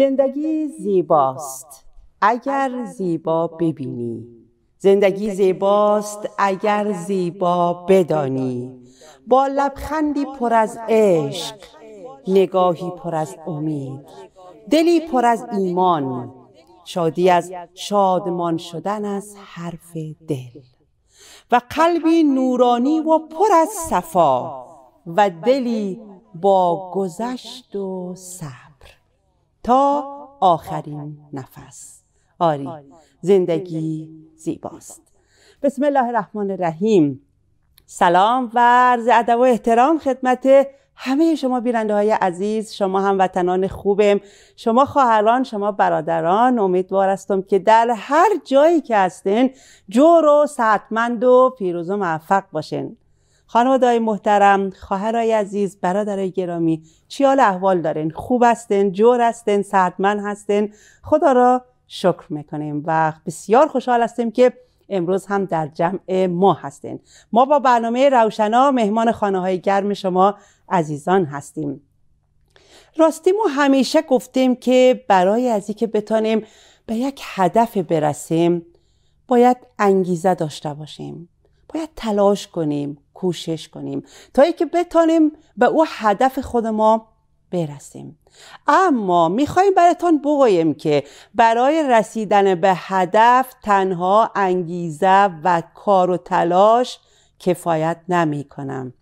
زندگی زیباست اگر زیبا ببینی زندگی زیباست اگر زیبا بدانی با لبخندی پر از عشق نگاهی پر از امید دلی پر از ایمان شادی از شادمان شدن از حرف دل و قلبی نورانی و پر از صفا و دلی با گذشت و صبر تا آخرین نفس آری زندگی زیباست بسم الله الرحمن الرحیم سلام و عرض ادب و احترام خدمت همه شما بیرنده های عزیز شما هموطنان خوبم شما خواهران شما برادران امیدوار هستم که در هر جایی که هستین جور و سعتمند و پیروز و موفق باشین خانوادهای محترم خواهرای عزیز برادرای گرامی چیال احوال دارین خوب هستن جور هستن سردمن هستن خدا را شکر میکنیم و بسیار خوشحال هستیم که امروز هم در جمع ما هستین ما با برنامه روشنا مهمان خانه های گرم شما عزیزان هستیم راستی ما همیشه گفتیم که برای از که بتانیم به یک هدف برسیم باید انگیزه داشته باشیم باید تلاش کنیم کوشش کنیم تا اینکه بتانیم به او هدف خود ما برسیم اما میخوایم براتان بگوییم که برای رسیدن به هدف تنها انگیزه و کار و تلاش کفایت نمی کنم.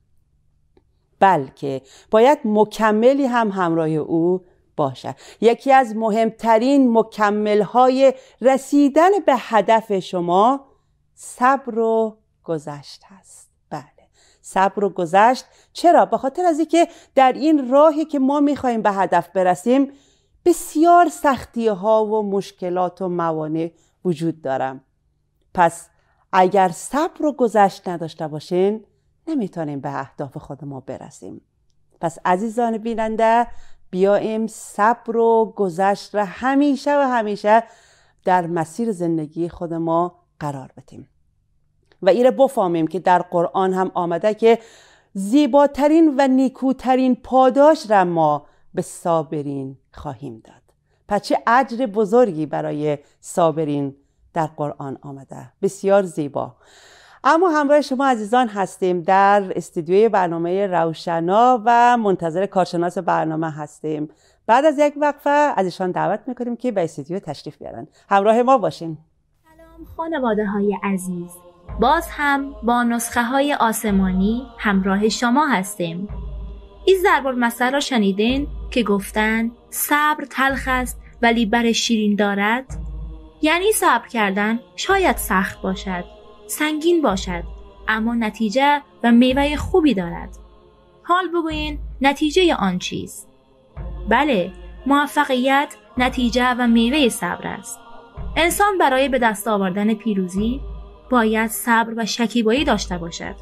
بلکه باید مکملی هم همراه او باشد یکی از مهمترین مکملهای رسیدن به هدف شما صبر و گذشت هست بله صبر و گذشت چرا به خاطر از اینکه در این راهی که ما میخواهیم به هدف برسیم بسیار سختی ها و مشکلات و موانع وجود دارم پس اگر صبر و گذشت نداشته باشین نمیتونیم به اهداف خود ما برسیم پس عزیزان بیننده بیایم صبر و گذشت را همیشه و همیشه در مسیر زندگی خود ما قرار بدیم و ایره بفامیم که در قرآن هم آمده که زیباترین و نیکوترین پاداش را ما به صابرین خواهیم داد پس چه اجر بزرگی برای صابرین در قرآن آمده بسیار زیبا اما همراه شما عزیزان هستیم در استودیوی برنامه روشنا و منتظر کارشناس برنامه هستیم بعد از یک وقفه از ایشان دعوت میکنیم که به استودیو تشریف بیارن همراه ما باشین سلام خانواده های عزیز باز هم با نسخه های آسمانی همراه شما هستیم این ضرب المثل را شنیدین که گفتن صبر تلخ است ولی بر شیرین دارد یعنی صبر کردن شاید سخت باشد سنگین باشد اما نتیجه و میوه خوبی دارد حال بگوین نتیجه آن چیز. بله موفقیت نتیجه و میوه صبر است انسان برای به دست آوردن پیروزی باید صبر و شکیبایی داشته باشد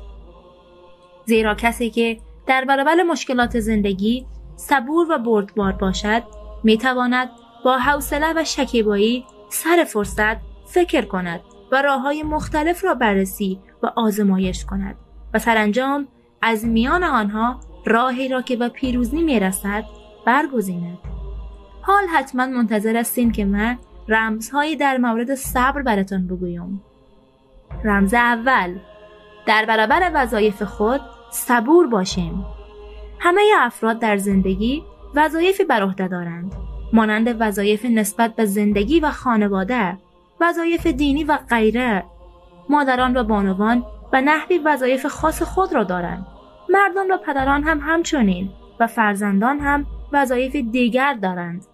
زیرا کسی که در برابر مشکلات زندگی صبور و بردبار باشد می تواند با حوصله و شکیبایی سر فرصت فکر کند و راه های مختلف را بررسی و آزمایش کند و سرانجام از میان آنها راهی را که به پیروزی می رسد برگزیند. حال حتما منتظر هستین که من رمزهایی در مورد صبر براتون بگویم. رمز اول در برابر وظایف خود صبور باشیم همه افراد در زندگی وظایفی بر عهده دارند مانند وظایف نسبت به زندگی و خانواده وظایف دینی و غیره مادران و بانوان و نحوی وظایف خاص خود را دارند مردان و پدران هم همچنین و فرزندان هم وظایف دیگر دارند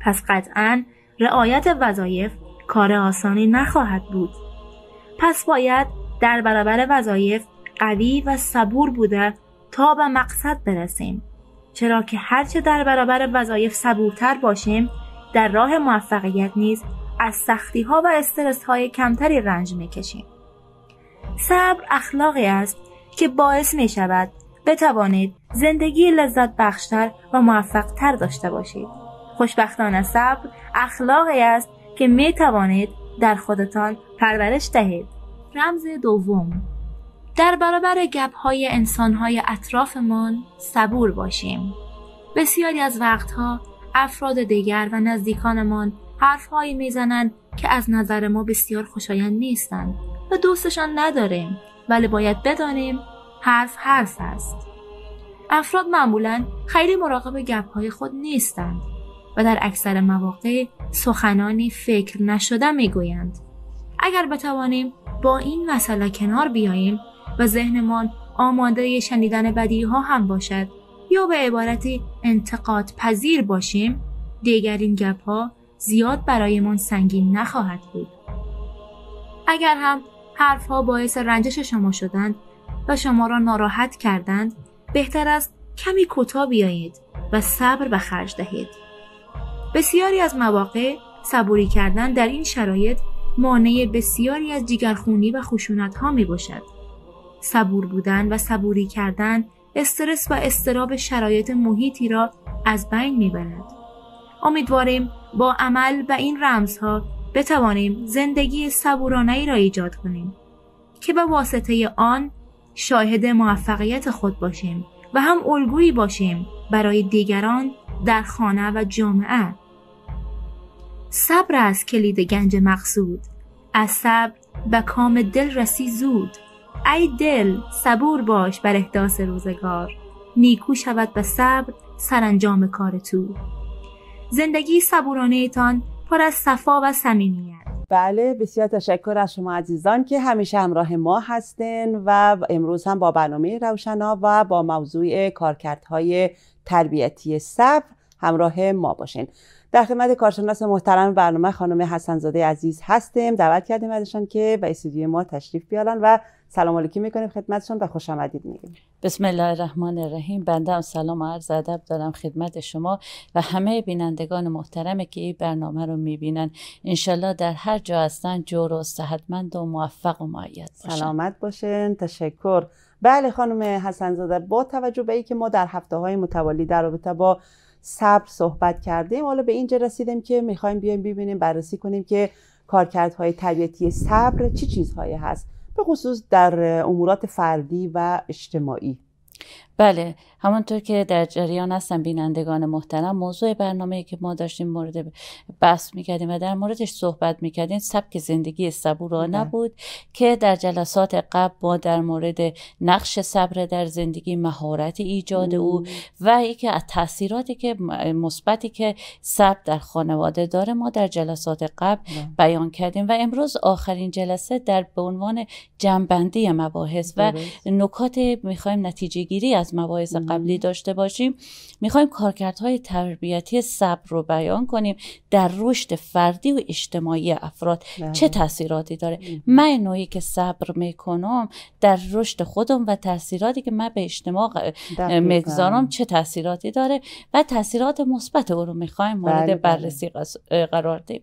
پس قطعا رعایت وظایف کار آسانی نخواهد بود پس باید در برابر وظایف قوی و صبور بوده تا به مقصد برسیم چرا که هرچه در برابر وظایف صبورتر باشیم در راه موفقیت نیز از سختی ها و استرس های کمتری رنج میکشیم صبر اخلاقی است که باعث می شود بتوانید زندگی لذت بخشتر و موفق تر داشته باشید. خوشبختانه صبر اخلاقی است که می توانید در خودتان پرورش دهید. رمز دوم در برابر انسان های اطرافمان صبور باشیم بسیاری از وقتها افراد دیگر و نزدیکانمان حرفهایی میزنند که از نظر ما بسیار خوشایند نیستند و دوستشان نداریم ولی باید بدانیم حرف حرف است افراد معمولا خیلی مراقب های خود نیستند و در اکثر مواقع سخنانی فکر نشده میگویند اگر بتوانیم با این مسئله کنار بیاییم و ذهنمان آماده شنیدن بدیه ها هم باشد یا به عبارتی انتقاد پذیر باشیم دیگر این گپ ها زیاد برایمان سنگین نخواهد بود اگر هم حرف ها باعث رنجش شما شدند و شما را ناراحت کردند بهتر است کمی کوتاه بیایید و صبر به خرج دهید بسیاری از مواقع صبوری کردن در این شرایط مانع بسیاری از جگرخونی و خشونت ها می باشد. صبور بودن و صبوری کردن استرس و استراب شرایط محیطی را از بین میبرد. امیدواریم با عمل و این رمزها بتوانیم زندگی صبورانه ای را ایجاد کنیم که به واسطه آن شاهد موفقیت خود باشیم و هم الگویی باشیم برای دیگران در خانه و جامعه صبر است کلید گنج مقصود از صبر به کام دل رسی زود ای دل صبور باش بر احداث روزگار نیکو شود به صبر سرانجام کار تو زندگی تان پر از صفا و صمیمیت بله بسیار تشکر از شما عزیزان که همیشه همراه ما هستن و امروز هم با برنامه روشنا و با موضوع کارکردهای تربیتی صبر همراه ما باشین در خدمت کارشناس محترم برنامه خانم حسنزاده عزیز هستیم دعوت کردیم ازشان که به استودیو ما تشریف بیارن و سلام علیکی میکنیم خدمتشون و خوش آمدید میگیم بسم الله الرحمن الرحیم بنده سلام و عرض ادب دارم خدمت شما و همه بینندگان محترمی که این برنامه رو میبینن انشالله در هر جا هستن جور و صحتمند و موفق و معید باشن سلامت باشین تشکر بله خانم حسنزاده با توجه به اینکه ما در هفته های متوالی در رابطه با صبر صحبت کردیم حالا به اینجا رسیدیم که میخوایم بیایم ببینیم بررسی کنیم که کارکردهای طبیعتی صبر چه چیزهایی هست به خصوص در امورات فردی و اجتماعی بله همانطور که در جریان هستم بینندگان محترم موضوع برنامه که ما داشتیم مورد بحث میکردیم و در موردش صحبت میکردیم سبک زندگی صبورانه بله. بود که در جلسات قبل ما در مورد نقش صبر در زندگی مهارت ایجاد او و یکی از تاثیراتی که مثبتی که صبر در خانواده داره ما در جلسات قبل بله. بیان کردیم و امروز آخرین جلسه در به عنوان جنبندی مباحث و نکات میخوایم نتیجه از مباحث قبلی داشته باشیم میخوایم کارکردهای تربیتی صبر رو بیان کنیم در رشد فردی و اجتماعی افراد چه بله. تاثیراتی داره من نوعی که صبر میکنم در رشد خودم و تاثیراتی که من به اجتماع میگذارم چه تاثیراتی داره و تاثیرات مثبت او رو میخوایم مورد بله، بله. بررسی قرار دیم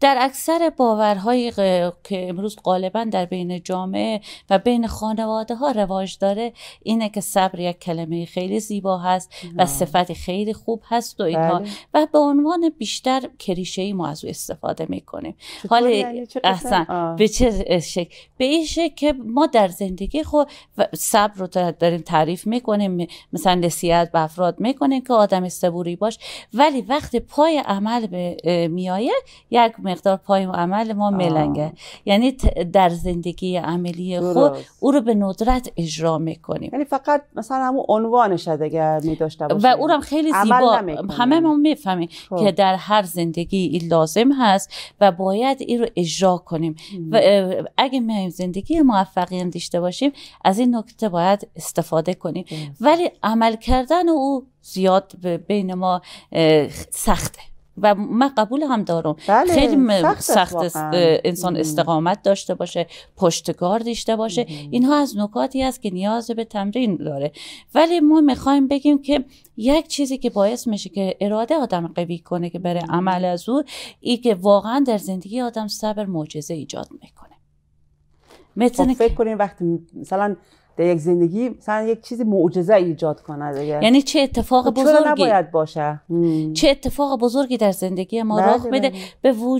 در اکثر باورهایی که امروز غالبا در بین جامعه و بین خانواده ها رواج داره اینه که صبر یک کلمه خیلی زیبا هست و صفت خیلی خوب هست و اینها بله. و به عنوان بیشتر کریشه ای ما از او استفاده میکنیم حال یعنی احسن به چه شکل به این شکل که ما در زندگی خود صبر رو داریم تعریف میکنیم مثلا نصیحت به افراد میکنیم که آدم صبوری باش ولی وقت پای عمل به میایه یک مقدار پای عمل ما ملنگه یعنی در زندگی عملی خود او رو به ندرت اجرا میکنیم یعنی فقط شاید مثلا همون عنوانش اگر می داشته باشه و اونم خیلی زیبا همه ما میفهمیم خب. که در هر زندگی این لازم هست و باید این رو اجرا کنیم و اگه میایم زندگی موفقی داشته باشیم از این نکته باید استفاده کنیم ولی عمل کردن او زیاد بین ما سخته و من قبول هم دارم بله، خیلی سخت, انسان استقامت داشته باشه پشتکار داشته باشه اینها از نکاتی است که نیاز به تمرین داره ولی ما میخوایم بگیم که یک چیزی که باعث میشه که اراده آدم قوی کنه که بره عمل از او ای که واقعا در زندگی آدم صبر معجزه ایجاد میکنه خب، فکر کنین وقتی مثلا در یک زندگی مثلا یک چیزی معجزه ایجاد کنه دیگه یعنی چه اتفاق خب بزرگی نباید باشه چه اتفاق بزرگی در زندگی ما بله، رخ بده بله.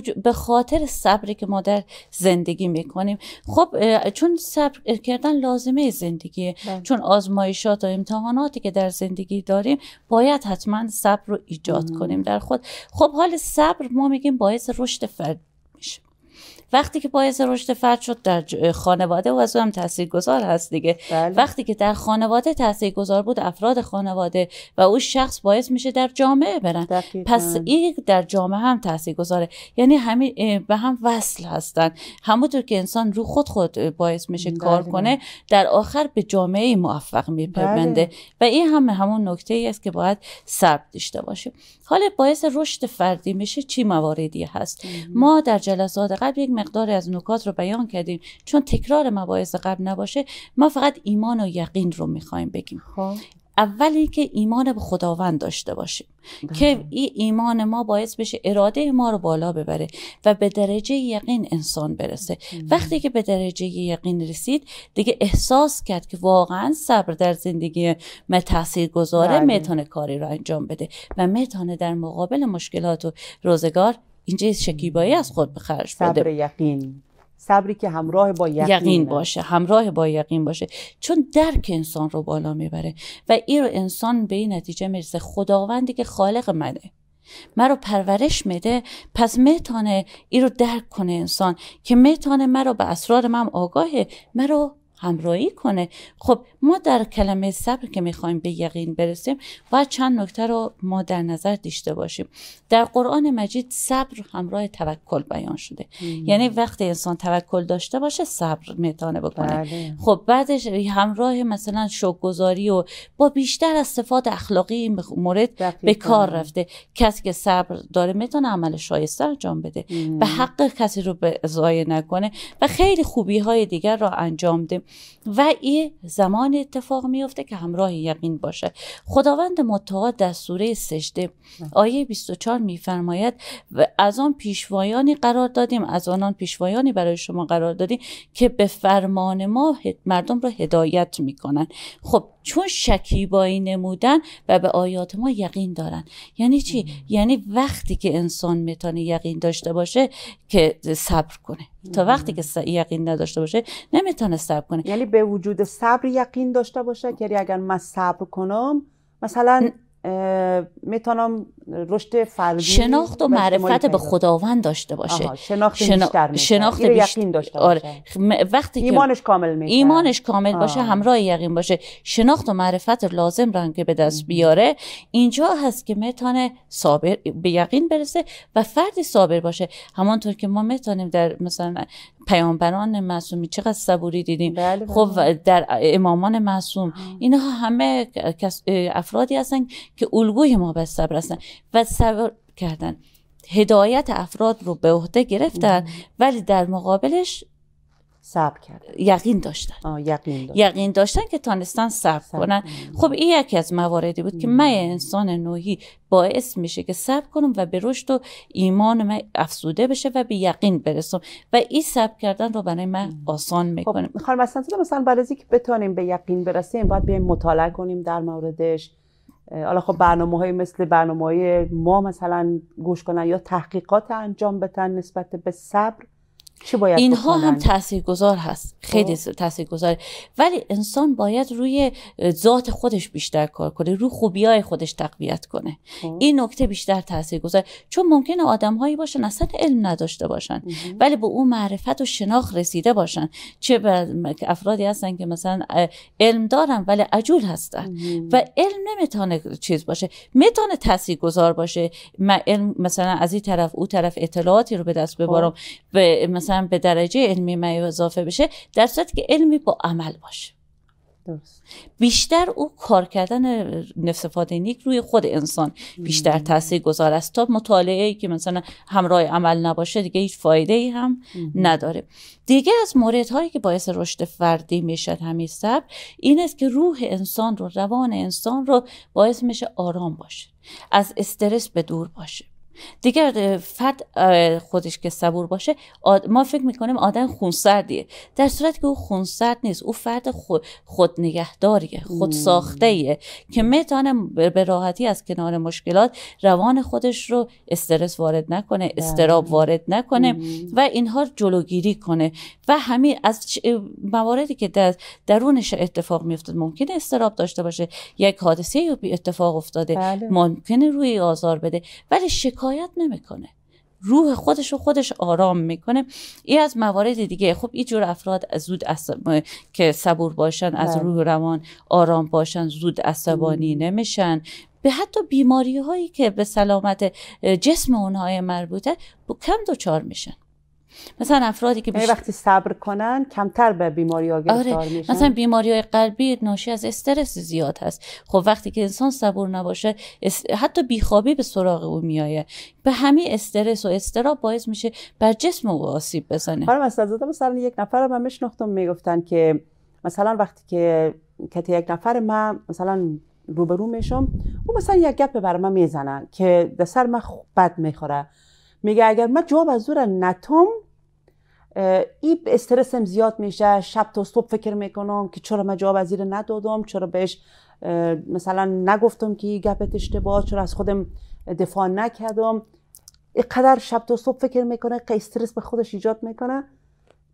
به, به خاطر صبری که ما در زندگی میکنیم خب چون صبر کردن لازمه زندگیه بله. چون آزمایشات و امتحاناتی که در زندگی داریم باید حتما صبر رو ایجاد کنیم در خود خب حال صبر ما میگیم باعث رشد فرد وقتی که باعث رشد فرد شد در خانواده و از هم گذار هست دیگه بله. وقتی که در خانواده گذار بود افراد خانواده و او شخص باعث میشه در جامعه برن پس این در جامعه هم گذاره یعنی همین به هم وصل هستن همونطور که انسان رو خود خود باعث میشه بله. کار کنه در آخر به جامعه موفق می بله. و این هم همون نکته ای است که باید ثبت داشته باشیم حالا باعث رشد فردی میشه چی مواردی هست ما در جلسات قبل یک مقداری از نکات رو بیان کردیم چون تکرار مباحث قبل نباشه ما فقط ایمان و یقین رو میخوایم بگیم خب. اولی که ایمان به خداوند داشته باشیم بله. که این ایمان ما باعث بشه اراده ما رو بالا ببره و به درجه یقین انسان برسه بله. وقتی که به درجه یقین رسید دیگه احساس کرد که واقعا صبر در زندگی ما تاثیر گذاره بله. میتونه کاری رو انجام بده و میتونه در مقابل مشکلات و روزگار اینجا شکیبایی از خود به خرج بده صبر یقین صبری که همراه با یقین, باشه همراه با یقین باشه چون درک انسان رو بالا میبره و این رو انسان به این نتیجه میرسه خداوندی که خالق منه مرا پرورش میده پس میتانه ای رو درک کنه انسان که میتانه مرا به اسرار من آگاهه مرا همراهی کنه خب ما در کلمه صبر که میخوایم به یقین برسیم باید چند نکته رو ما در نظر داشته باشیم در قرآن مجید صبر همراه توکل بیان شده یعنی وقتی انسان توکل داشته باشه صبر میتونه بکنه بله. خب بعدش همراه مثلا شگذاری و با بیشتر استفاده اخلاقی مورد به کار رفته کسی که صبر داره میتونه عمل شایسته انجام بده به حق کسی رو به ضایع نکنه و خیلی خوبی های دیگر رو انجام ده و این زمان اتفاق میفته که همراه یقین باشه خداوند متعال در سوره سجده آیه 24 میفرماید از آن پیشوایانی قرار دادیم از آنان پیشوایانی برای شما قرار دادیم که به فرمان ما مردم را هدایت میکنن خب چون شکیبایی نمودن و به آیات ما یقین دارن یعنی چی یعنی وقتی که انسان میتونه یقین داشته باشه که صبر کنه تا وقتی که یقین نداشته باشه نمیتونه صبر کنه یعنی به وجود صبر یقین داشته باشه که اگر من صبر کنم مثلا میتونم رشد فردی شناخت و معرفت به خداوند داشته باشه شناخت, شنا... بیشتر یقین داشته آره. باشه آره. وقتی ایمانش کامل میشه ایمانش کامل باشه همراه یقین باشه شناخت و معرفت لازم را که به دست بیاره اینجا هست که میتونه صابر به یقین برسه و فردی صابر باشه همانطور که ما میتونیم در مثلا پیامبران معصومی چقدر صبوری دیدیم بله، بله. خب در امامان معصوم اینها همه افرادی هستن که الگوی ما به صبر هستن و صبر کردن هدایت افراد رو به عهده گرفتن ولی در مقابلش صبر کردن یقین داشتن یقین, داشتن. یقین داشتن که تانستن صبر کنن خب این یکی از مواردی بود که من انسان نوحی باعث میشه که صبر کنم و به رشد و ایمان من افزوده بشه و به یقین برسم و این صبر کردن رو برای من آسان میکنه خب میخوام مثلا مثلا برای اینکه بتونیم به یقین برسیم باید بیایم مطالعه کنیم در موردش حالا خب برنامه های مثل برنامه های ما مثلا گوش کنن یا تحقیقات انجام بدن نسبت به صبر اینها بکنن؟ هم تاثیرگذار هست خیلی خب. تاثیرگذار ولی انسان باید روی ذات خودش بیشتر کار کنه روی خوبی های خودش تقویت کنه خب. این نکته بیشتر تاثیرگذار چون ممکنه آدمهایی باشن اصلا علم نداشته باشن ولی به اون معرفت و شناخت رسیده باشن چه افرادی هستن که مثلا علم دارن ولی عجول هستن و علم نمیتونه چیز باشه میتونه تاثیرگذار باشه من علم مثلا از این طرف او طرف اطلاعاتی رو به دست خب. ببرم به مثلا به درجه علمی من اضافه بشه در صورت که علمی با عمل باشه بیشتر او کار کردن نفس نیک روی خود انسان بیشتر تاثیر گذار است تا مطالعه ای که مثلا همراه عمل نباشه دیگه هیچ فایده ای هم نداره دیگه از هایی که باعث رشد فردی میشد همین سب این است که روح انسان رو روان انسان رو باعث میشه آرام باشه از استرس به دور باشه دیگه فرد خودش که صبور باشه ما فکر میکنیم آدم خونسردیه در صورت که او خونسرد نیست او فرد خود, خود نگهداریه خود ساخته که میتونه به راحتی از کنار مشکلات روان خودش رو استرس وارد نکنه بله. استراب وارد نکنه و اینها جلوگیری کنه و همین از مواردی که در درونش اتفاق میفتد ممکنه استراب داشته باشه یک حادثه یا اتفاق افتاده بله. ممکنه روی آزار بده ولی شکار شکایت نمیکنه روح خودش رو خودش آرام میکنه این از موارد دیگه خب این جور افراد زود که صبور باشن از بله. روح روان آرام باشن زود عصبانی نمیشن به حتی بیماری هایی که به سلامت جسم اونهای مربوطه کم دچار میشن مثلا افرادی که یعنی بیشتر... وقتی صبر کنن کمتر به بیماری ها گرفتار آره. میشن مثلا بیماری های قلبی ناشی از استرس زیاد هست خب وقتی که انسان صبور نباشه حتی بیخوابی به سراغ او میایه به همه استرس و استرا باعث میشه بر جسم او آسیب بزنه مثلا اسدزاده مثلا یک نفر رو من میشناختم میگفتن که مثلا وقتی که کتی یک نفر من مثلا روبرو میشم او مثلا یک گپ بر من میزنن که در سر من بد میخوره میگه اگر من جواب از دور نتم ای استرسم زیاد میشه شب تا صبح فکر میکنم که چرا من جواب از ندادم چرا بهش مثلا نگفتم که گپت اشتباه چرا از خودم دفاع نکردم اینقدر شب تا صبح فکر میکنه که استرس به خودش ایجاد میکنه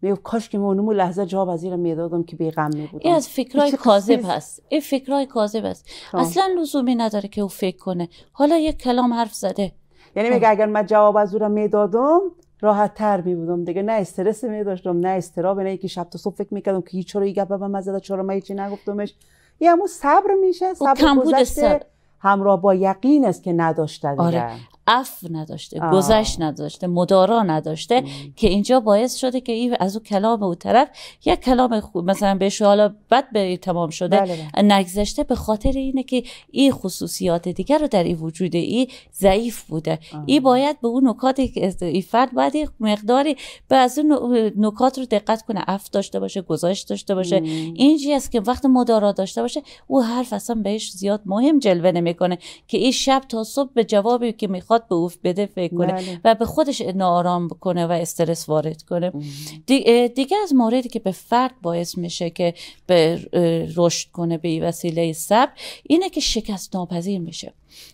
میگه کاش که من لحظه جواب از زیر میدادم که بیغم نبودم این از فکرای کاذب هست این فکرای کاذب خب. است اصلا لزومی نداره که او فکر کنه حالا یک کلام حرف زده یعنی میگه خب. اگر من جواب از او را میدادم راحت تر می بودم دیگه نه استرس می داشتم نه استراب نه یعنی یکی شب تا صبح فکر میکردم که چرا این گپ به من زده چرا من نگفتمش یه همون صبر میشه خب صبر گذشته همراه با یقین است که نداشته دیگه آره. اف نداشته آه. گذشت نداشته مدارا نداشته که اینجا باعث شده که این از اون کلام او طرف یک کلام خوب مثلا بهش حالا بد به تمام شده بله،, بله نگذشته به خاطر اینه که این خصوصیات دیگر رو در این وجود ای ضعیف بوده این باید به اون نکات این فرد باید مقداری به از اون نکات رو دقت کنه اف داشته باشه گذاشت داشته باشه اینجی است که وقت مدارا داشته باشه او حرف اصلا بهش زیاد مهم جلوه نمیکنه که این شب تا صبح به جوابی که میخواد میخواد به او بده فکر کنه بله. و به خودش ناآرام کنه و استرس وارد کنه دیگه از موردی که به فرد باعث میشه که به رشد کنه به وسیله سب اینه که شکست ناپذیر میشه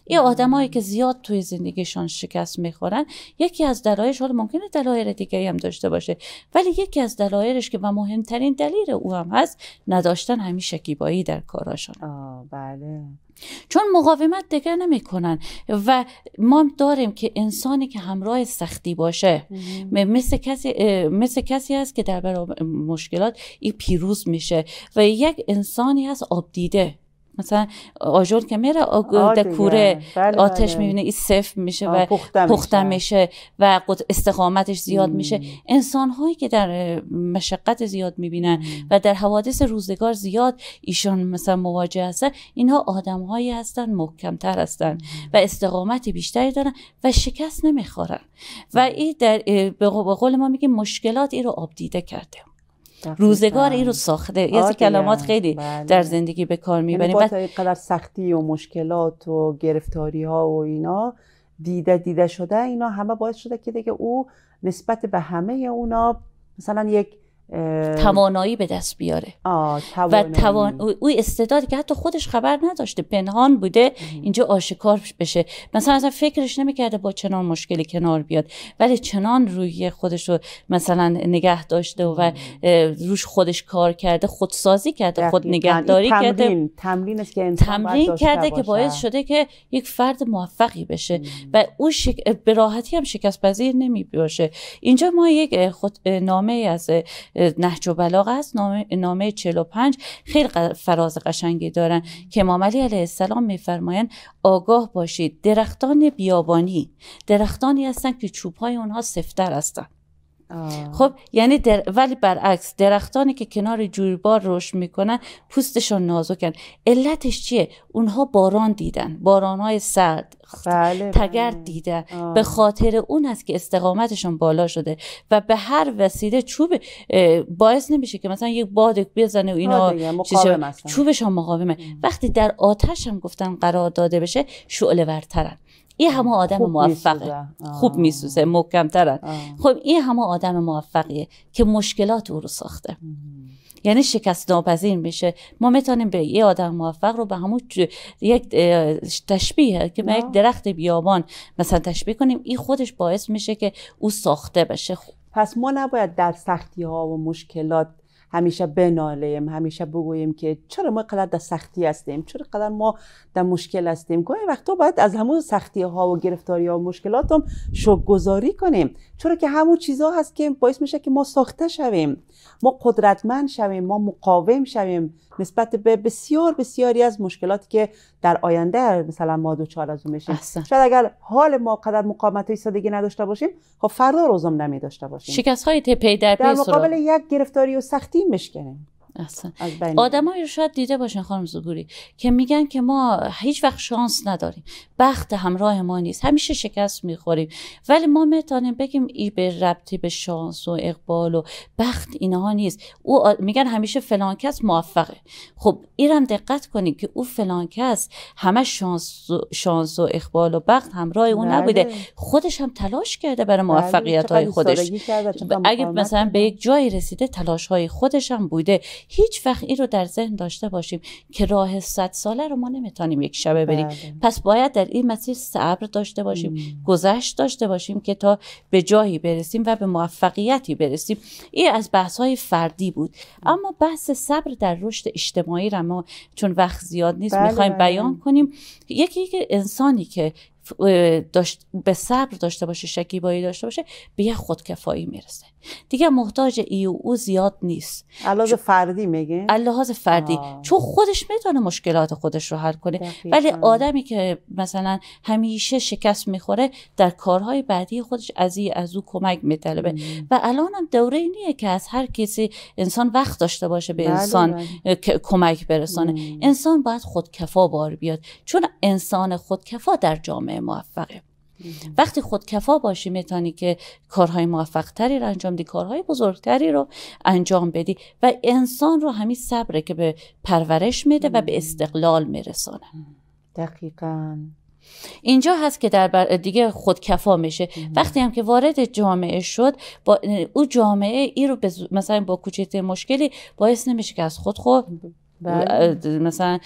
یا آدمایی که زیاد توی زندگیشان شکست میخورن یکی از دلایلش حالا ممکنه دلایل دیگری هم داشته باشه ولی یکی از دلایلش که و مهمترین دلیل او هم هست نداشتن همین شکیبایی در کاراشان آه بله چون مقاومت دیگه نمیکنن و ما داریم که انسانی که همراه سختی باشه مثل کسی مثل کسی است که در برابر مشکلات ای پیروز میشه و یک انسانی هست آبدیده مثلا آجر که میره در کوره بله، بله. آتش میبینه این صف میشه و پخته میشه و استقامتش زیاد میشه انسان هایی که در مشقت زیاد میبینن و در حوادث روزگار زیاد ایشان مثلا مواجه هستن اینها آدم هایی هستن محکمتر هستن و استقامت بیشتری دارن و شکست نمیخورن و این در به قول ما میگه مشکلات ای رو آبدیده کرده روزگار این رو ساخته یه کلامات آره، کلمات خیلی بله. در زندگی به کار یعنی میبریم با قدر سختی و مشکلات و گرفتاری ها و اینا دیده دیده شده اینا همه باعث شده که دیگه او نسبت به همه اونا مثلا یک توانایی به دست بیاره و توان... او استعدادی که حتی خودش خبر نداشته پنهان بوده اینجا آشکار بشه مثلا اصلا فکرش نمیکرده با چنان مشکلی کنار بیاد ولی چنان روی خودش رو مثلا نگه داشته و روش خودش کار کرده خودسازی کرده خود نگهداری تمرین. کرده تمرینش که تمرین کرده که باعث شده که یک فرد موفقی بشه و او شک... به راحتی هم شکست پذیر نمی باشه اینجا ما یک نامه از نهج و بلاغ است نامه, 45 خیلی فراز قشنگی دارن که امام علی علیه السلام میفرمایند آگاه باشید درختان بیابانی درختانی هستند که چوبهای اونها سفتر هستند خب یعنی در... ولی برعکس درختانی که کنار جویبار رشد میکنن پوستشون نازکن علتش چیه اونها باران دیدن بارانهای سرد بله, بله. تگرد دیدن به خاطر اون است که استقامتشون بالا شده و به هر وسیله چوب باعث نمیشه که مثلا یک باد بزنه و اینا چوبشون چوبشان مقاومه وقتی در آتش هم گفتن قرار داده بشه شعله ورترن این همه آدم موفقه خوب میسوزه محکمترن خب این همه آدم موفقیه که مشکلات او رو ساخته یعنی شکست ناپذیر میشه ما میتونیم به یه آدم موفق رو به همون یک تشبیه که ما یک درخت بیابان مثلا تشبیه کنیم این خودش باعث میشه که او ساخته بشه پس ما نباید در سختی ها و مشکلات همیشه بنالیم همیشه بگوییم که چرا ما قدر در سختی هستیم چرا قدر ما در مشکل هستیم گاهی وقتا باید از همون سختی ها و گرفتاری ها و مشکلات هم کنیم چرا که همون چیزها هست که باعث میشه که ما ساخته شویم ما قدرتمند شویم ما مقاوم شویم نسبت به بسیار بسیاری از مشکلاتی که در آینده مثلا ما دوچار از اون میشیم شاید اگر حال ما قدر مقاومت ایستادگی نداشته باشیم خب فردا روزم نمی داشته باشیم شکست های تپی در, در مقابل یک گرفتاری و سختی مشکنیم آدم آدمایی رو شاید دیده باشن خانم زبوری که میگن که ما هیچ وقت شانس نداریم بخت همراه ما نیست همیشه شکست میخوریم ولی ما میتونیم بگیم ای به ربطی به شانس و اقبال و بخت اینها نیست او میگن همیشه فلان کس موفقه خب ایرم دقت کنیم که او فلان کس همه شانس و, شانس و اقبال و بخت همراه او بله. نبوده خودش هم تلاش کرده برای بله، موفقیت های خودش اگه مثلا به یک جایی رسیده تلاش های خودش هم بوده هیچ وقت این رو در ذهن داشته باشیم که راه صد ساله رو ما نمیتونیم یک شبه بریم بله. پس باید در این مسیر صبر داشته باشیم گذشت داشته باشیم که تا به جایی برسیم و به موفقیتی برسیم این از بحث های فردی بود اما بحث صبر در رشد اجتماعی را ما چون وقت زیاد نیست بله میخوایم بله. بیان کنیم یکی که انسانی که به صبر داشته باشه شکیبایی داشته باشه به یه خودکفایی میرسه دیگه محتاج ای و او زیاد نیست لحاظ فردی میگه لحاظ فردی چون خودش میتونه مشکلات خودش رو حل کنه ولی آدمی که مثلا همیشه شکست میخوره در کارهای بعدی خودش از از او کمک میطلبه و الان هم دوره نیه که از هر کسی انسان وقت داشته باشه به بله، انسان بله. کمک برسانه مم. انسان باید خودکفا بار بیاد چون انسان خودکفا در جامعه موفقه وقتی خودکفا باشی میتونی که کارهای موفقتری رو انجام دی کارهای بزرگتری رو انجام بدی و انسان رو همین صبره که به پرورش میده و به استقلال میرسانه دقیقا اینجا هست که در دیگه دیگه خودکفا میشه وقتی هم که وارد جامعه شد با او جامعه ای رو مثلا با کوچکترین مشکلی باعث نمیشه که از خود خود بله. مثلا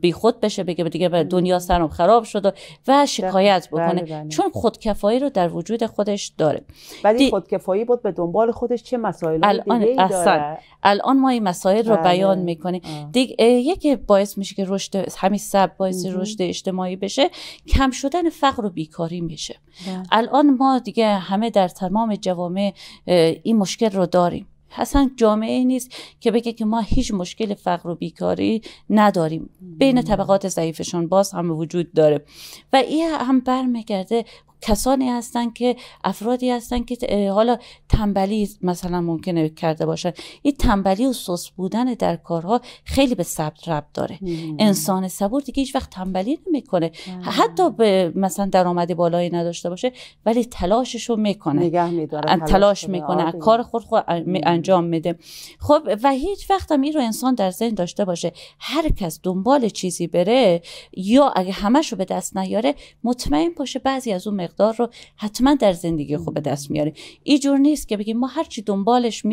بی خود بشه بگه دیگه دنیا سرم خراب شد و شکایت بله، بکنه بله. چون خودکفایی رو در وجود خودش داره ولی خودکفایی بود به دنبال خودش چه مسائل الان دیگه ای داره الان ما این مسائل رو بله. بیان میکنیم دیگه یکی باعث میشه که رشد همین سب باعث رشد اجتماعی بشه کم شدن فقر و بیکاری میشه الان ما دیگه همه در تمام جوامع این مشکل رو داریم اصلا جامعه نیست که بگه که ما هیچ مشکل فقر و بیکاری نداریم بین طبقات ضعیفشون باز هم وجود داره و این هم برمیگرده کسانی هستن که افرادی هستن که حالا تنبلی مثلا ممکنه کرده باشن این تنبلی و سست بودن در کارها خیلی به ثبت رب داره انسان صبور دیگه هیچ وقت تنبلی نمیکنه بله. حتی به مثلا درآمد بالایی نداشته باشه ولی تلاشش رو میکنه نگه تلاش میکنه آره. کار خود خود انجام میده خب و هیچ وقت هم این رو انسان در ذهن داشته باشه هر کس دنبال چیزی بره یا اگه همش رو به دست نیاره مطمئن باشه بعضی از اون مقدار رو حتما در زندگی خوب به دست میاره جور نیست که بگیم ما هرچی دنبالش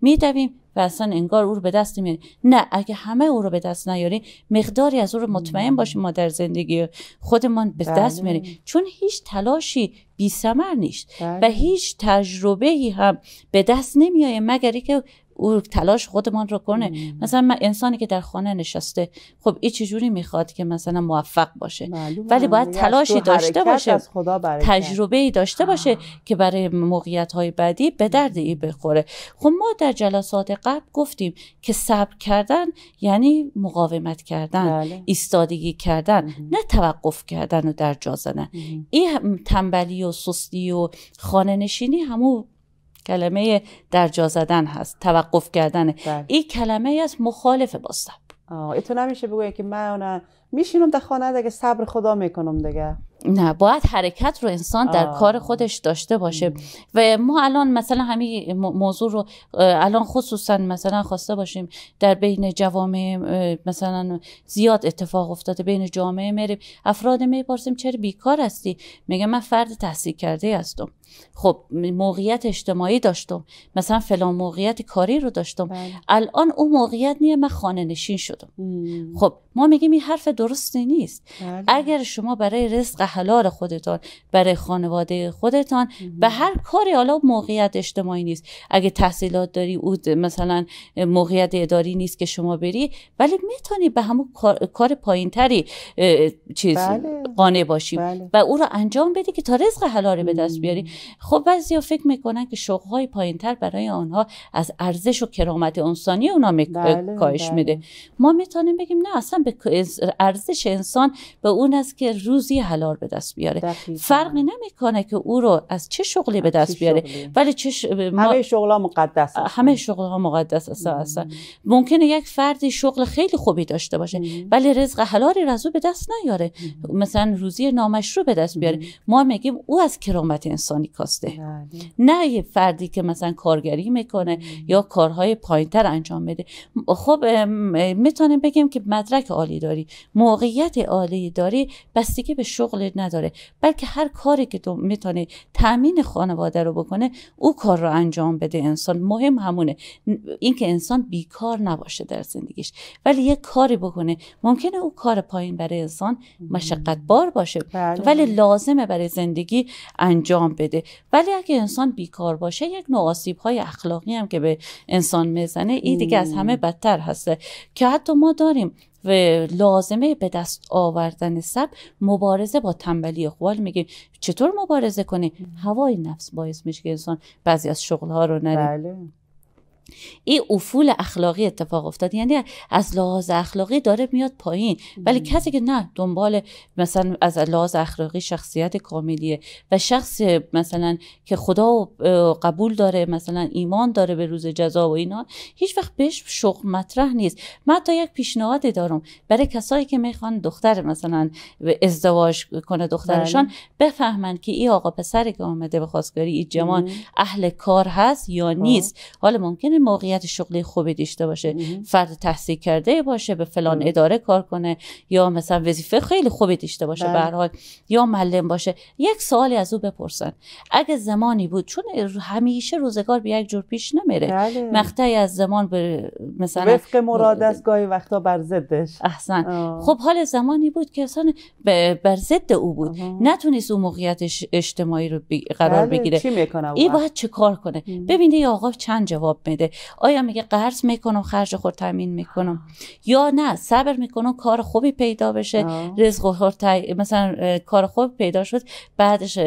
میدویم و اصلا انگار او رو به دست نمیاریم نه اگه همه او رو به دست نیاریم مقداری از او رو مطمئن باشیم ما در زندگی خودمان به بله. دست میاریم چون هیچ تلاشی بی نیست و بله. هیچ تجربه هم به دست نمیایه مگر که او تلاش خودمان رو کنه مثلا من انسانی که در خانه نشسته خب این چجوری میخواد که مثلا موفق باشه ولی باید تلاشی داشته باشه تجربه ای داشته باشه که برای موقعیت های بعدی به درد ای بخوره خب ما در جلسات قبل گفتیم که صبر کردن یعنی مقاومت کردن بله. ایستادگی کردن مم. نه توقف کردن و در جا زدن این تنبلی و سستی و خانه نشینی همون کلمه درجا زدن هست توقف کردن بله. این کلمه از مخالف با صبر تو نمیشه بگوی که من میشینم در خانه دیگه صبر خدا میکنم دیگه نه باید حرکت رو انسان در کار خودش داشته باشه و ما الان مثلا همین موضوع رو الان خصوصا مثلا خواسته باشیم در بین جوامع مثلا زیاد اتفاق افتاده بین جامعه میریم افراد میپرسیم چرا بیکار هستی میگه من فرد تحصیل کرده هستم خب موقعیت اجتماعی داشتم مثلا فلان موقعیت کاری رو داشتم بله. الان اون موقعیت نیه من خانه نشین شدم خب ما میگیم این حرف درست نیست بله. اگر شما برای رزق حلال خودتان برای خانواده خودتان به هر کاری حالا موقعیت اجتماعی نیست اگه تحصیلات داری او مثلا موقعیت اداری نیست که شما بری ولی میتونی به همون کار, پایینتری چیز بله. قانع باشی و او رو انجام بدی که تا رزق حلال به دست بیاری خب بعضیا فکر میکنن که شغلهای تر برای آنها از ارزش و کرامت انسانی اونا بله، کاهش بله. میده ما میتونیم بگیم نه اصلا به ارزش انسان به اون است که روزی حلال به دست بیاره دقیقا. فرقی نمیکنه که او رو از چه شغلی به دست بیاره ولی چه ما... همه شغل ها مقدس هستن. همه شغل ها مقدس هستن ممکنه یک فردی شغل خیلی خوبی داشته باشه ولی رزق حلالی از او به دست نیاره مثلا روزی نامشروع به دست بیاره ما میگیم او از کرامت انسانی کاسته بله. نه یه فردی که مثلا کارگری میکنه یا کارهای پایینتر انجام بده خب میتونیم بگیم که مدرک عالی داری موقعیت عالی داری بستگی به شغل نداره بلکه هر کاری که تو میتونه تامین خانواده رو بکنه او کار رو انجام بده انسان مهم همونه اینکه انسان بیکار نباشه در زندگیش ولی یه کاری بکنه ممکنه او کار پایین برای انسان مشقت بار باشه بله. ولی لازمه برای زندگی انجام بده ولی اگه انسان بیکار باشه یک نوع آسیب های اخلاقی هم که به انسان میزنه این دیگه از همه بدتر هسته که حتی ما داریم و لازمه به دست آوردن سب مبارزه با تنبلی اخوال میگیم چطور مبارزه کنی هوای نفس باعث میشه که انسان بعضی از شغلها رو نریم بله. این افول اخلاقی اتفاق افتاد یعنی از لحاظ اخلاقی داره میاد پایین ولی کسی که نه دنبال مثلا از لحاظ اخلاقی شخصیت کاملیه و شخص مثلا که خدا قبول داره مثلا ایمان داره به روز جزا و اینا هیچ وقت بهش شوق مطرح نیست من تا یک پیشنهاد دارم برای کسایی که میخوان دختر مثلا ازدواج کنه دخترشان بله. بفهمن که این آقا پسر که آمده به خواستگاری این جوان اهل کار هست یا خب. نیست حالا ممکنه موقعیت شغلی خوبی داشته باشه فرد تحصیل کرده باشه به فلان بله. اداره کار کنه یا مثلا وظیفه خیلی خوبی داشته باشه به بله. حال یا معلم باشه یک سوالی از او بپرسن اگه زمانی بود چون همیشه روزگار به یک جور پیش نمیره بله. مقطعی از زمان به مثلا وفق مراد است گاهی وقتا بر ضدش احسن خب حال زمانی بود که اصلا بر ضد او بود نتونست او موقعیت اجتماعی رو بی... قرار بگیره این باید چه کار کنه ببینه آقا چند جواب میده آیا میگه قرض میکنم خرج خود تامین میکنم یا نه صبر میکنم کار خوبی پیدا بشه آه. رزق خود مثلا کار خوب پیدا شد بعدش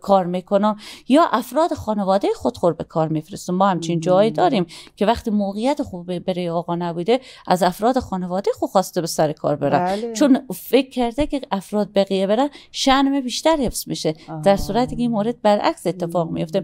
کار میکنم یا افراد خانواده خود خور به کار میفرستم ما همچین جایی داریم که وقتی موقعیت خوب برای آقا نبوده از افراد خانواده خود خواسته به سر کار برن بله. چون فکر کرده که افراد بقیه برن شنم بیشتر حفظ میشه در صورتی که این مورد برعکس اتفاق میفته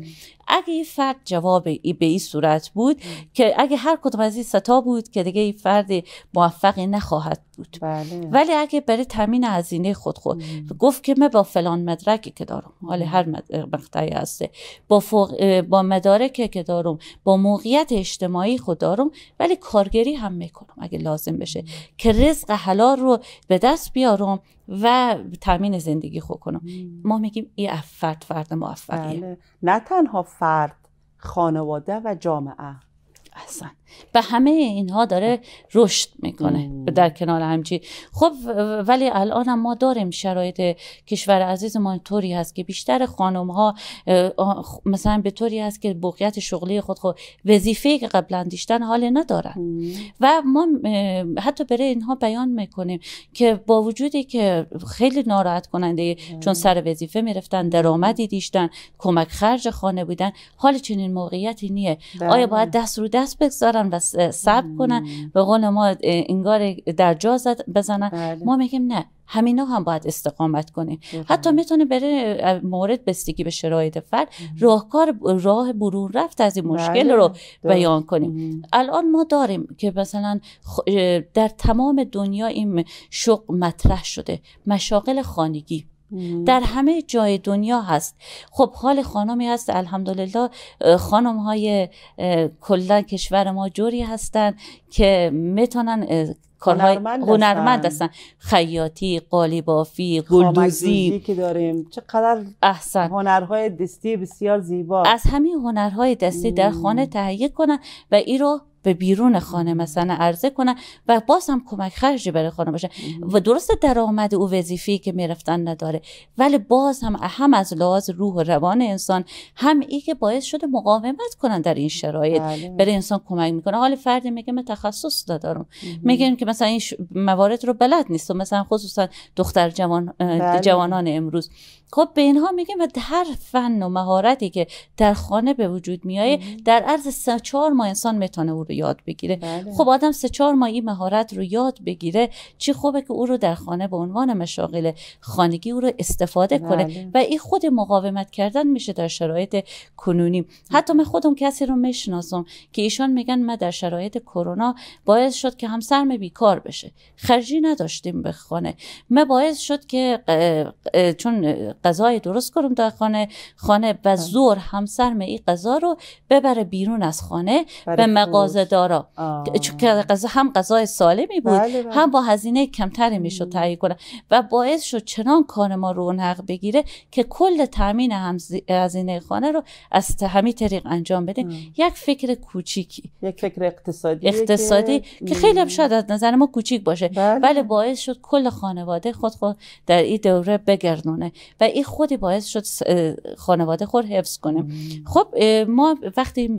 اگه این فرد جواب ای به این صورت بود که اگه هر کدوم از این ستا بود که دیگه این فرد موفقی نخواهد بود بله. ولی اگه برای تامین هزینه خود خود گفت که من با فلان مدرکی که دارم حال هر مقطعی هسته با, فوق... با مدارکی که دارم با موقعیت اجتماعی خود دارم ولی کارگری هم میکنم اگه لازم بشه که رزق حلال رو به دست بیارم و تامین زندگی خود کنم ما میگیم این فرد فرد موفقیه بله. نه تنها فرد خانواده و جامعه اصلا به همه اینها داره رشد میکنه در کنار همچی خب ولی الان ما داریم شرایط کشور عزیز ما طوری هست که بیشتر خانم ها مثلا به طوری هست که بقیت شغلی خود خود وظیفه که قبلا داشتن حال ندارن و ما حتی برای اینها بیان میکنیم که با وجودی که خیلی ناراحت کننده چون سر وظیفه میرفتن درآمدی دیشتن کمک خرج خانه بودن حال چنین موقعیتی نیه بله. آیا باید دست رو دست بگذارن بذارن و سب کنن به قول ما انگار در جا بزنن بله. ما میگیم نه همینا هم باید استقامت کنیم بله. حتی میتونه بره مورد بستگی به شرایط فرد راهکار راه برون رفت از این مشکل بله. رو بیان کنیم الان ما داریم که مثلا در تمام دنیا این شوق مطرح شده مشاغل خانگی در همه جای دنیا هست خب حال خانمی هست الحمدلله خانم های کلا کشور ما جوری هستند که میتونن کارهای هنرمند, هستن. خیاطی قالیبافی گلدوزی که داریم چقدر احسن هنرهای دستی بسیار زیبا از همین هنرهای دستی در خانه تهیه کنن و ای رو به بیرون خانه مثلا عرضه کنن و باز هم کمک خرجی برای خانه باشه و درست درآمد او وظیفی که میرفتن نداره ولی باز هم هم از لحاظ روح و روان انسان هم ای که باعث شده مقاومت کنن در این شرایط بله. برای انسان کمک میکنه حال فردی میگه من تخصص ندارم میگن که مثلا این موارد رو بلد و مثلا خصوصا دختر جوان بله. جوانان امروز خب به اینها میگیم و هر فن و مهارتی که در خانه به وجود میایه در عرض سه چهار ماه انسان میتونه او رو یاد بگیره بله. خب آدم سه چهار ماه این مهارت رو یاد بگیره چی خوبه که او رو در خانه به عنوان مشاغل خانگی او رو استفاده کنه بله. و این خود مقاومت کردن میشه در شرایط کنونی حتی من خودم کسی رو میشناسم که ایشان میگن من در شرایط کرونا باعث شد که همسرم بیکار بشه خرجی نداشتیم به خانه من باعث شد که چون غذای درست کنم در خانه خانه و بله. زور همسرم این غذا رو ببره بیرون از خانه به مغازه دارا چون غذا هم غذای سالمی بود بله، بله. هم با هزینه کمتری میشد تهیه کنه و باعث شد چنان کار ما رونق بگیره که کل تامین هزینه خانه رو از همین طریق انجام بده یک فکر کوچیکی یک فکر اقتصادی اقتصادی که, خیلی هم شاید از نظر ما کوچیک باشه بله. ولی باعث شد کل خانواده خود خود در این دوره بگردونه و این خودی باعث شد خانواده خود حفظ کنه خب ما وقتی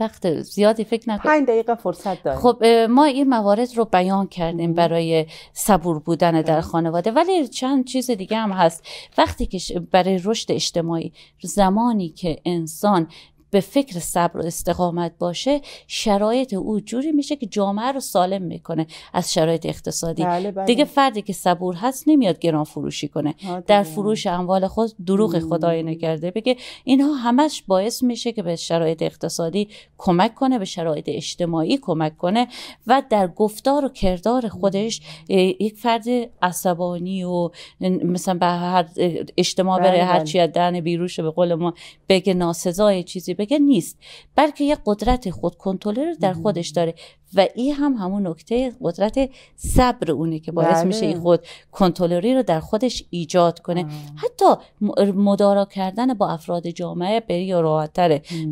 وقت زیادی فکر نکنیم پنج دقیقه فرصت داریم خب ما این موارد رو بیان کردیم برای صبور بودن در خانواده ولی چند چیز دیگه هم هست وقتی که برای رشد اجتماعی زمانی که انسان به فکر صبر و استقامت باشه شرایط او جوری میشه که جامعه رو سالم میکنه از شرایط اقتصادی بله، بله. دیگه فردی که صبور هست نمیاد گران فروشی کنه در فروش اموال خود دروغ خدای نکرده بگه اینها همش باعث میشه که به شرایط اقتصادی کمک کنه به شرایط اجتماعی کمک کنه و در گفتار و کردار خودش یک فرد عصبانی و مثلا به هر اجتماع بره بله، هر چی بیروش به قول ما بگه ناسزای چیزی بگه نیست بلکه یه قدرت خود کنترل در خودش داره و این هم همون نکته قدرت صبر اونه که باعث بله. میشه این خود کنترلری رو در خودش ایجاد کنه حتی مدارا کردن با افراد جامعه بری یا راحت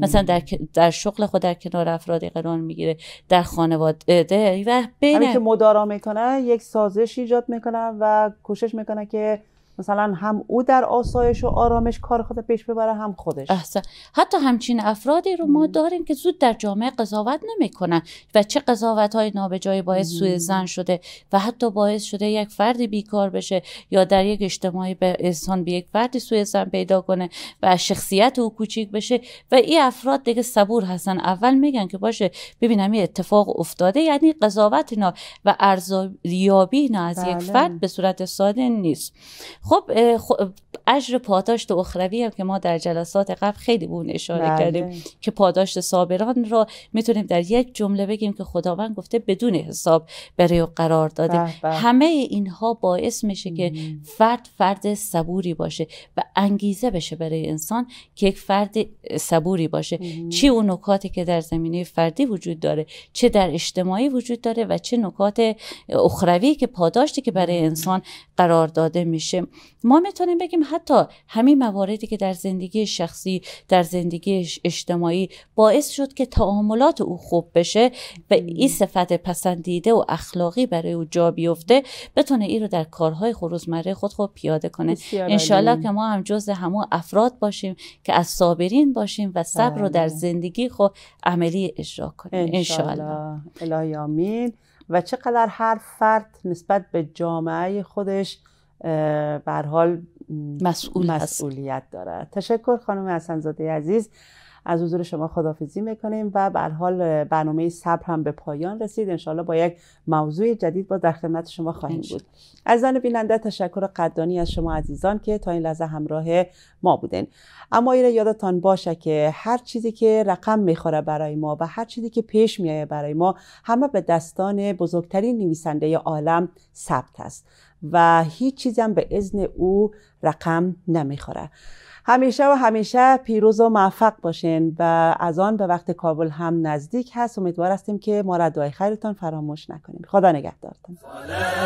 مثلا در, در شغل خود در کنار افراد قرار میگیره در خانواده و بین که مدارا میکنه یک سازش ایجاد میکنه و کوشش میکنه که مثلا هم او در آسایش و آرامش کار خود پیش ببره هم خودش احسن. حتی همچین افرادی رو ما داریم که زود در جامعه قضاوت نمیکنن و چه قضاوت های نابجایی باعث سوی زن شده و حتی باعث شده یک فردی بیکار بشه یا در یک اجتماعی به انسان به یک فردی سوی زن پیدا کنه و شخصیت او کوچیک بشه و این افراد دیگه صبور هستن اول میگن که باشه ببینم این اتفاق افتاده یعنی قضاوت اینا و ارزیابی نه از یک بله. فرد به صورت ساده نیست خب اجر پاداشت اخروی هم که ما در جلسات قبل خیلی بون اشاره بله. کردیم که پاداشت صابران را میتونیم در یک جمله بگیم که خداوند گفته بدون حساب برای قرار داده همه اینها باعث میشه که فرد فرد صبوری باشه و انگیزه بشه برای انسان که یک فرد صبوری باشه چی چه اون نکاتی که در زمینه فردی وجود داره چه در اجتماعی وجود داره و چه نکات اخروی که پاداشتی که برای انسان قرار داده میشه ما میتونیم بگیم حتی همین مواردی که در زندگی شخصی در زندگی اجتماعی باعث شد که تعاملات او خوب بشه و این صفت پسندیده و اخلاقی برای او جا بیفته بتونه این رو در کارهای روزمره خود خوب پیاده کنه انشالله که ما هم جز همو افراد باشیم که از صابرین باشیم و صبر رو در بله. زندگی خود عملی اجرا کنیم انشالله و چقدر هر فرد نسبت به جامعه خودش بر حال مسئول مسئولیت دارد تشکر خانم حسنزاده عزیز از حضور شما خدافزی میکنیم و به حال برنامه صبر هم به پایان رسید انشالله با یک موضوع جدید با در خدمت شما خواهیم بود از زن بیننده تشکر قدانی از شما عزیزان که تا این لحظه همراه ما بودین اما این یادتان باشه که هر چیزی که رقم میخوره برای ما و هر چیزی که پیش میایه برای ما همه به دستان بزرگترین نویسنده عالم ثبت است و هیچ چیزی هم به اذن او رقم نمیخوره همیشه و همیشه پیروز و موفق باشین و از آن به وقت کابل هم نزدیک هست امیدوار هستیم که ما را دعای خیرتان فراموش نکنیم خدا نگهدارتون